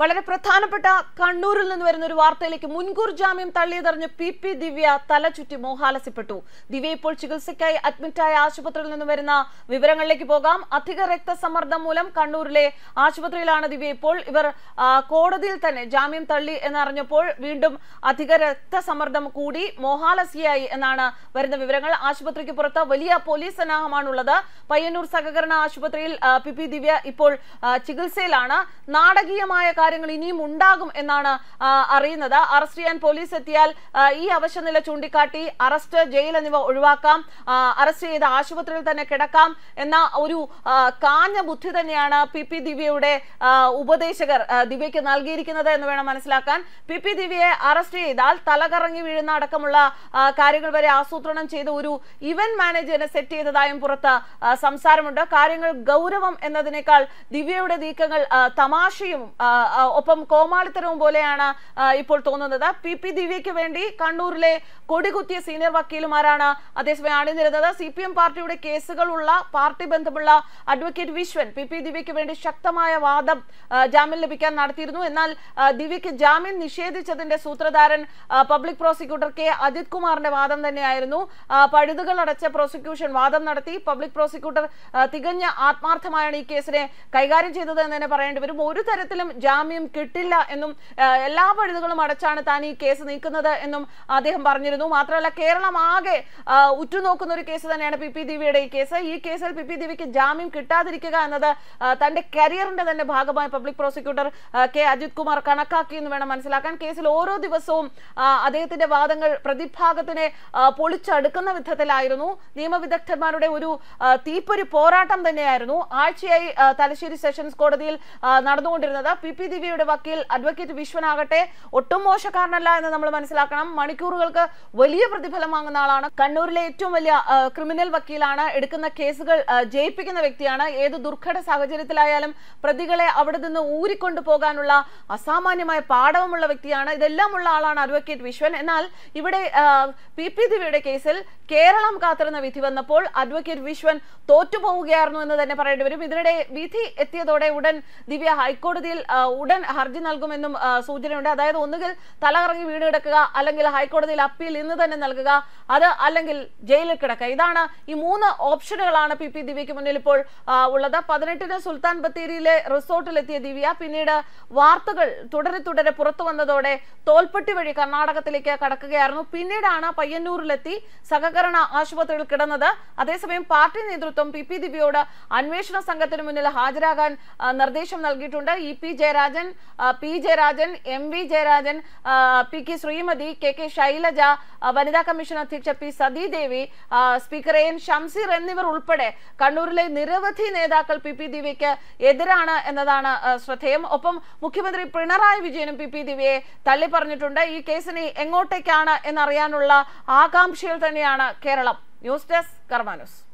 വളരെ പ്രധാനപ്പെട്ട കണ്ണൂരിൽ നിന്ന് വരുന്ന ഒരു വാർത്തയിലേക്ക് മുൻകൂർ ജാമ്യം തള്ളിയതറിഞ്ഞ് പി പി ദിവ്യ തല ചുറ്റി മോഹാലസ്യപ്പെട്ടു ദിവ്യ ഇപ്പോൾ ചികിത്സയ്ക്കായി അഡ്മിറ്റായ ആശുപത്രിയിൽ നിന്ന് വരുന്ന വിവരങ്ങളിലേക്ക് പോകാം അധിക രക്തസമ്മർദ്ദം മൂലം കണ്ണൂരിലെ ആശുപത്രിയിലാണ് ദിവ്യ ഇപ്പോൾ ഇവർ കോടതിയിൽ തന്നെ ജാമ്യം തള്ളി എന്നറിഞ്ഞപ്പോൾ വീണ്ടും അധിക രക്തസമ്മർദ്ദം കൂടി മോഹാലസിയായി എന്നാണ് വരുന്ന വിവരങ്ങൾ ആശുപത്രിക്ക് പുറത്ത് വലിയ പോലീസ് സന്നാഹമാണുള്ളത് പയ്യന്നൂർ സഹകരണ ആശുപത്രിയിൽ പി ദിവ്യ ഇപ്പോൾ ചികിത്സയിലാണ് നാടകീയമായ കാര്യങ്ങൾ ഇനിയും ഉണ്ടാകും എന്നാണ് അറിയുന്നത് അറസ്റ്റ് ചെയ്യാൻ പോലീസ് എത്തിയാൽ ഈ അവശനില ചൂണ്ടിക്കാട്ടി അറസ്റ്റ് ജയിൽ എന്നിവ ഒഴിവാക്കാം അറസ്റ്റ് ചെയ്ത് ആശുപത്രിയിൽ തന്നെ കിടക്കാം എന്ന ഒരു കാഞ്ഞ ബുദ്ധി തന്നെയാണ് പി പി ദിവ്യയുടെ ഉപദേശകർ ദിവ്യയ്ക്ക് നൽകിയിരിക്കുന്നത് എന്ന് വേണം മനസ്സിലാക്കാൻ പി പി ദിവ്യയെ അറസ്റ്റ് ചെയ്താൽ തലകറങ്ങി വീഴുന്ന അടക്കമുള്ള കാര്യങ്ങൾ വരെ ആസൂത്രണം ചെയ്ത ഒരു ഇവന്റ് മാനേജറിനെ സെറ്റ് ചെയ്തതായും പുറത്ത് സംസാരമുണ്ട് കാര്യങ്ങൾ ഗൗരവം എന്നതിനേക്കാൾ ദിവ്യയുടെ നീക്കങ്ങൾ തമാശയും ഒപ്പം കോമാളിത്തരവും പോലെയാണ് ഇപ്പോൾ തോന്നുന്നത് പി പി ദിവ്യയ്ക്ക് വേണ്ടി കണ്ണൂരിലെ കൊടികുത്തിയ സീനിയർ വക്കീലുമാരാണ് അതേസമയം അണിനിരുന്നത് സി പി എം പാർട്ടിയുടെ കേസുകളുള്ള പാർട്ടി ബന്ധമുള്ള അഡ്വക്കേറ്റ് വിശ്വൻ പി പി ദിവ്യയ്ക്ക് വേണ്ടി ശക്തമായ വാദം ജാമ്യം ലഭിക്കാൻ നടത്തിയിരുന്നു എന്നാൽ ദിവ്യയ്ക്ക് ജാമ്യം നിഷേധിച്ചതിന്റെ സൂത്രധാരൻ പബ്ലിക് പ്രോസിക്യൂട്ടർ കെ അജിത് കുമാറിന്റെ വാദം തന്നെയായിരുന്നു പഴുതുകൾ അടച്ച പ്രോസിക്യൂഷൻ വാദം നടത്തി പബ്ലിക് പ്രോസിക്യൂട്ടർ തികഞ്ഞ ആത്മാർത്ഥമായാണ് ഈ കേസിനെ കൈകാര്യം ചെയ്തത് എന്ന് തന്നെ പറയേണ്ടി വരും ഒരു തരത്തിലും ജാമ്യം ജാമ്യം കിട്ടില്ല എന്നും എല്ലാ പഴുതുകളും അടച്ചാണ് താൻ ഈ കേസ് നീക്കുന്നത് എന്നും അദ്ദേഹം പറഞ്ഞിരുന്നു മാത്രമല്ല കേരളം ആകെ ഉറ്റുനോക്കുന്ന ഒരു കേസ് തന്നെയാണ് പി പി ദിവ്യയുടെ ഈ കേസ് ഈ കേസിൽ പി പി ദിവ്യക്ക് ജാമ്യം കിട്ടാതിരിക്കുക എന്നത് തന്റെ കരിയറിന്റെ തന്നെ ഭാഗമായി public prosecutor K Ajith Kumar കണക്കാക്കി എന്ന് വേണം മനസ്സിലാക്കാൻ കേസിൽ ഓരോ ദിവസവും അദ്ദേഹത്തിന്റെ വാദങ്ങൾ പ്രതിഭാഗത്തിനെ പൊളിച്ചടുക്കുന്ന വിധത്തിലായിരുന്നു നിയമവിദഗ്ധന്മാരുടെ ഒരു തീപ്പൊരു പോരാട്ടം തന്നെയായിരുന്നു ആഴ്ചയായി തലശ്ശേരി സെഷൻസ് കോടതിയിൽ നടന്നുകൊണ്ടിരുന്നത് പി പി ദിവ്യയുടെ വക്കീൽ അഡ്വക്കേറ്റ് വിശ്വനാകട്ടെ ഒട്ടും മോശക്കാരനല്ല എന്ന് നമ്മൾ മനസ്സിലാക്കണം മണിക്കൂറുകൾക്ക് വലിയ പ്രതിഫലം വാങ്ങുന്ന ആളാണ് കണ്ണൂരിലെ ഏറ്റവും വലിയ ക്രിമിനൽ വക്കീലാണ് എടുക്കുന്ന കേസുകൾ ജയിപ്പിക്കുന്ന വ്യക്തിയാണ് ഏത് ദുർഘട സാഹചര്യത്തിലായാലും പ്രതികളെ അവിടെ നിന്ന് ഊരിക്കൊണ്ടു പോകാനുള്ള അസാമാന്യമായ പാഠവുമുള്ള വ്യക്തിയാണ് ഇതെല്ലാം ഉള്ള ആളാണ് അഡ്വക്കേറ്റ് വിശ്വൻ എന്നാൽ ഇവിടെ പി പി ദിവ്യയുടെ കേസിൽ കേരളം കാത്തിരുന്ന വിധി വന്നപ്പോൾ അഡ്വക്കേറ്റ് വിശ്വൻ തോറ്റുപോവുകയായിരുന്നു എന്ന് തന്നെ പറയേണ്ടി വരും ഇതിനിടെ വിധി എത്തിയതോടെ ഉടൻ ദിവ്യ ഹൈക്കോടതിയിൽ ഉടൻ ഹർജി നൽകുമെന്നും സൂചനയുണ്ട് അതായത് ഒന്നുകിൽ തലകറങ്ങി വീട് കിടക്കുക അല്ലെങ്കിൽ ഹൈക്കോടതിയിൽ അപ്പീൽ ഇന്ന് തന്നെ നൽകുക അത് അല്ലെങ്കിൽ ജയിലിൽ കിടക്കുക ഇതാണ് ഈ മൂന്ന് ഓപ്ഷനുകളാണ് പി പി ദിവ്യക്ക് മുന്നിൽ ഇപ്പോൾ ഉള്ളത് പതിനെട്ടിന് സുൽത്താൻ ബത്തേരിയിലെ റിസോർട്ടിലെത്തിയ ദിവ്യ പിന്നീട് വാർത്തകൾ തുടരെ തുടരെ പുറത്തു വന്നതോടെ തോൽപ്പെട്ടി വഴി കർണാടകത്തിലേക്ക് കടക്കുകയായിരുന്നു പിന്നീടാണ് പയ്യന്നൂരിലെത്തി സഹകരണ ആശുപത്രിയിൽ കിടന്നത് അതേസമയം പാർട്ടി നേതൃത്വം പി പി ദിവ്യയോട് അന്വേഷണ സംഘത്തിന് മുന്നിൽ ഹാജരാകാൻ നിർദ്ദേശം നൽകിയിട്ടുണ്ട് E P Jayaraj Jayarajan P Jayarajan M V Jayarajan P K Sreemathi K K Shailaja വനിതാ കമ്മീഷൻ അധ്യക്ഷ P Sathidevi speaker N Shamseer എന്നിവർ ഉൾപ്പെടെ കണ്ണൂരിലെ നിരവധി നേതാക്കൾ പി പി ദിവ്യയ്ക്ക് എതിരാണ് എന്നതാണ് ശ്രദ്ധേയം ഒപ്പം മുഖ്യമന്ത്രി പിണറായി വിജയനും പി പി ദിവ്യയെ തള്ളി പറഞ്ഞിട്ടുണ്ട് ഈ കേസിനെ എങ്ങോട്ടേക്കാണ് എന്നറിയാനുള്ള ആകാംക്ഷയിൽ തന്നെയാണ് കേരളം ന്യൂസ് ഡെസ്ക് കർമാനൂസ്